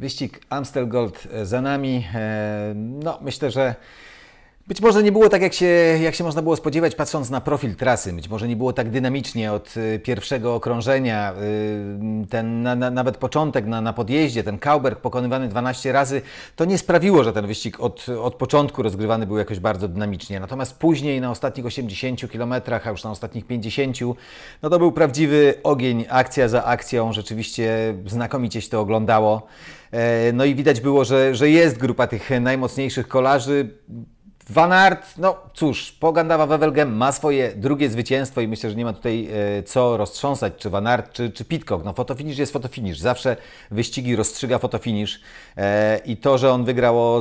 Wyścig Amstel Gold e, za nami. E, no, myślę, że być może nie było tak, jak się, jak się można było spodziewać, patrząc na profil trasy. Być może nie było tak dynamicznie od y, pierwszego okrążenia. Y, ten na, na, nawet początek na, na podjeździe, ten Kauberg pokonywany 12 razy, to nie sprawiło, że ten wyścig od, od początku rozgrywany był jakoś bardzo dynamicznie. Natomiast później na ostatnich 80 km, a już na ostatnich 50, no to był prawdziwy ogień, akcja za akcją. Rzeczywiście znakomicie się to oglądało. E, no i widać było, że, że jest grupa tych najmocniejszych kolarzy Vanart, no cóż, pogandawa Gandawa ma swoje drugie zwycięstwo i myślę, że nie ma tutaj e, co roztrząsać, czy Vanart, czy, czy Pitcock. No fotofinisz jest fotofinisz, zawsze wyścigi rozstrzyga fotofinisz e, i to, że on wygrał o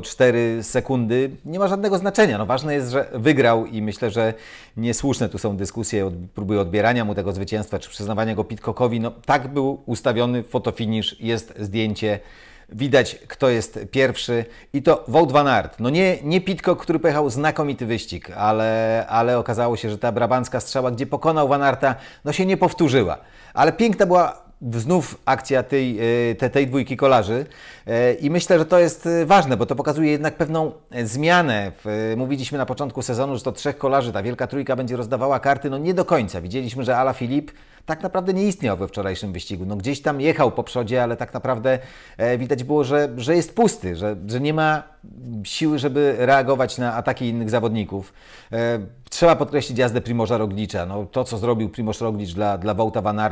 0,004 sekundy nie ma żadnego znaczenia. No ważne jest, że wygrał i myślę, że niesłuszne tu są dyskusje, od, próby odbierania mu tego zwycięstwa, czy przyznawania go Pitcockowi. No tak był ustawiony fotofinisz, jest zdjęcie Widać, kto jest pierwszy i to Wout van Aert. No nie, nie Pitcock, który pojechał znakomity wyścig, ale, ale okazało się, że ta brabancka strzała, gdzie pokonał van Aerta, no się nie powtórzyła. Ale piękna była znów akcja tej, e, tej, tej dwójki kolarzy e, i myślę, że to jest e, ważne, bo to pokazuje jednak pewną zmianę. Mówiliśmy na początku sezonu, że to trzech kolarzy, ta wielka trójka będzie rozdawała karty, no nie do końca. Widzieliśmy, że Ala Filip tak naprawdę nie istniał we wczorajszym wyścigu. No, gdzieś tam jechał po przodzie, ale tak naprawdę e, widać było, że, że jest pusty, że, że nie ma siły, żeby reagować na ataki innych zawodników. E, trzeba podkreślić jazdę Primoża Roglicza. No, to, co zrobił Primoż Roglicz dla, dla Wołta Van e,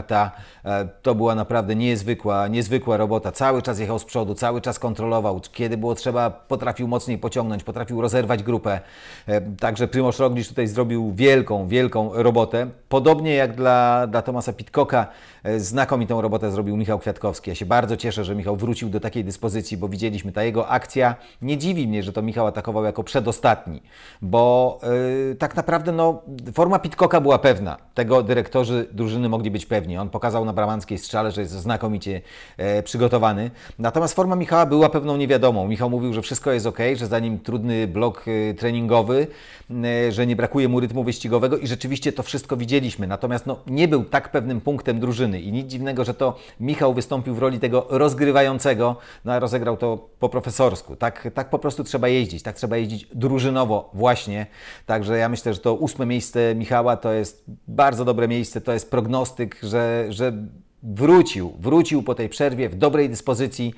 to była naprawdę niezwykła, niezwykła robota. Cały czas jechał z przodu, cały czas kontrolował. Kiedy było trzeba, potrafił mocniej pociągnąć, potrafił rozerwać grupę. Także Primoż Roglicz tutaj zrobił wielką, wielką robotę. Podobnie jak dla, dla Tomasa Tomasa Pitkoka. E, znakomitą robotę zrobił Michał Kwiatkowski. Ja się bardzo cieszę, że Michał wrócił do takiej dyspozycji, bo widzieliśmy ta jego akcja. Nie dziwi mnie, że to Michał atakował jako przedostatni, bo yy, tak naprawdę no, forma Pitkoka była pewna. Tego dyrektorzy drużyny mogli być pewni. On pokazał na bramanskiej strzale, że jest znakomicie e, przygotowany. Natomiast forma Michała była pewną niewiadomą. Michał mówił, że wszystko jest ok, że za nim trudny blok treningowy, że nie brakuje mu rytmu wyścigowego i rzeczywiście to wszystko widzieliśmy. Natomiast no, nie był tak pewnym punktem drużyny. I nic dziwnego, że to Michał wystąpił w roli tego rozgrywającego, no a rozegrał to po profesorsku. Tak, tak po prostu trzeba jeździć, tak trzeba jeździć drużynowo właśnie. Także ja myślę, że to ósme miejsce Michała to jest bardzo dobre miejsce, to jest prognostyk, że, że wrócił, wrócił po tej przerwie w dobrej dyspozycji,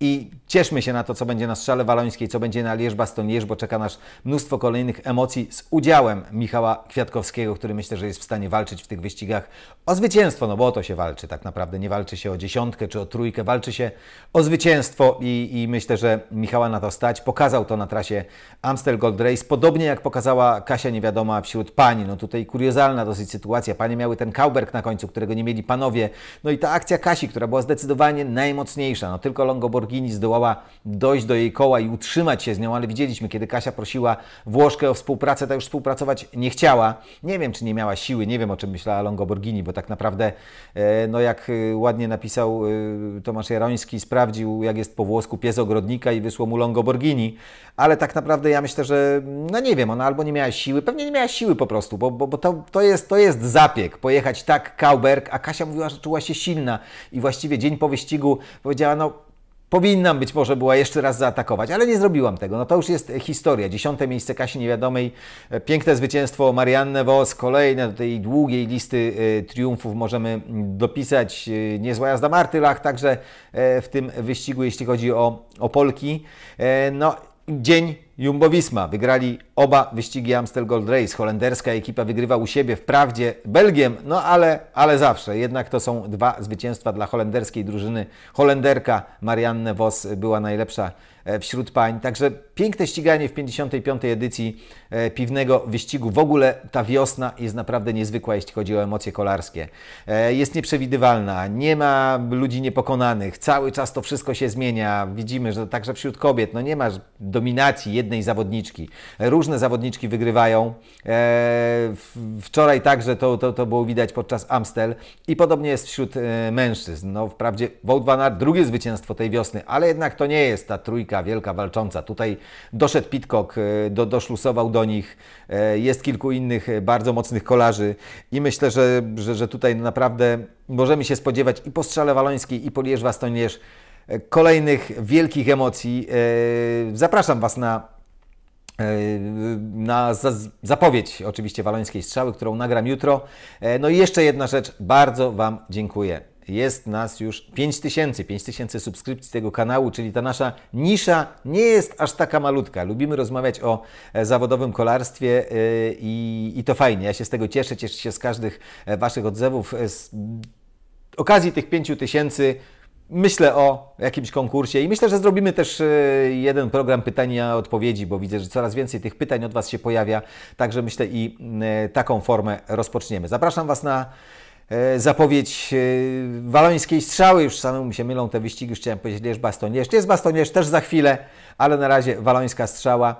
i cieszmy się na to, co będzie na Strzale Walońskiej, co będzie na Lierz-Bastonierz, bo czeka nas mnóstwo kolejnych emocji z udziałem Michała Kwiatkowskiego, który myślę, że jest w stanie walczyć w tych wyścigach o zwycięstwo, no bo o to się walczy tak naprawdę. Nie walczy się o dziesiątkę czy o trójkę, walczy się o zwycięstwo i, i myślę, że Michała na to stać. Pokazał to na trasie Amstel Gold Race, podobnie jak pokazała Kasia Niewiadoma wśród pani. No tutaj kuriozalna dosyć sytuacja. Panie miały ten kauberg na końcu, którego nie mieli panowie. No i ta akcja Kasi, która była zdecydowanie najmocniejsza. No tylko longobor Lamborghini zdołała dojść do jej koła i utrzymać się z nią, ale widzieliśmy, kiedy Kasia prosiła Włoszkę o współpracę, ta już współpracować nie chciała. Nie wiem, czy nie miała siły, nie wiem, o czym myślała Longoborghini, bo tak naprawdę, e, no jak e, ładnie napisał e, Tomasz Jaroński, sprawdził, jak jest po włosku pies ogrodnika i wysłał mu Longoborghini, ale tak naprawdę ja myślę, że, no nie wiem, ona albo nie miała siły, pewnie nie miała siły po prostu, bo, bo, bo to, to, jest, to jest zapiek, pojechać tak Kauberg, a Kasia mówiła, że czuła się silna i właściwie dzień po wyścigu powiedziała, no Powinnam być może była jeszcze raz zaatakować, ale nie zrobiłam tego. No to już jest historia. Dziesiąte miejsce Kasi Niewiadomej, piękne zwycięstwo Marianne Vos, kolejne do tej długiej listy e, triumfów możemy mm, dopisać. E, niezła jazda Marty Lach także e, w tym wyścigu, jeśli chodzi o, o Polki. No, dzień Jumbo Visma wygrali oba wyścigi Amstel Gold Race. Holenderska ekipa wygrywa u siebie, wprawdzie Belgiem, no ale, ale zawsze. Jednak to są dwa zwycięstwa dla holenderskiej drużyny. Holenderka Marianne Vos była najlepsza e, wśród pań. Także piękne ściganie w 55. edycji e, piwnego wyścigu. W ogóle ta wiosna jest naprawdę niezwykła, jeśli chodzi o emocje kolarskie. E, jest nieprzewidywalna, nie ma ludzi niepokonanych, cały czas to wszystko się zmienia. Widzimy, że także wśród kobiet no nie ma dominacji jednej zawodniczki. Różne zawodniczki wygrywają. E, wczoraj także to, to, to było widać podczas Amstel i podobnie jest wśród e, mężczyzn. No wprawdzie Wout van Aert, drugie zwycięstwo tej wiosny, ale jednak to nie jest ta trójka wielka walcząca. Tutaj doszedł Pitcock, e, do, doszlusował do nich. Jest kilku innych bardzo mocnych kolarzy i myślę, że, że, że tutaj naprawdę możemy się spodziewać i po Strzale Walońskiej, i po Lierz-Wastonierz kolejnych wielkich emocji. Zapraszam Was na E, na zapowiedź oczywiście walońskiej strzały, którą nagram jutro. E, no i jeszcze jedna rzecz, bardzo Wam dziękuję. Jest nas już 5000, 5000 subskrypcji tego kanału, czyli ta nasza nisza nie jest aż taka malutka. Lubimy rozmawiać o e, zawodowym kolarstwie i, i to fajnie. Ja się z tego cieszę, cieszę się z każdych Waszych odzewów. Z okazji tych 5000 tysięcy Myślę o jakimś konkursie i myślę, że zrobimy też e, jeden program pytania odpowiedzi, bo widzę, że coraz więcej tych pytań od Was się pojawia, także myślę i e, taką formę rozpoczniemy. Zapraszam Was na e, zapowiedź walońskiej strzały. Już samemu mi się mylą te wyścigi, już chciałem powiedzieć Lierz Bastonierz. Jest Bastonierz też za chwilę, ale na razie walońska strzała.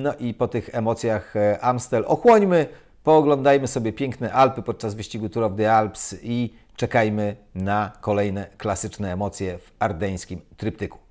No i po tych emocjach Amstel ochłońmy, pooglądajmy sobie piękne Alpy podczas wyścigu Tour of the Alps i Czekajmy na kolejne klasyczne emocje w ardeńskim tryptyku.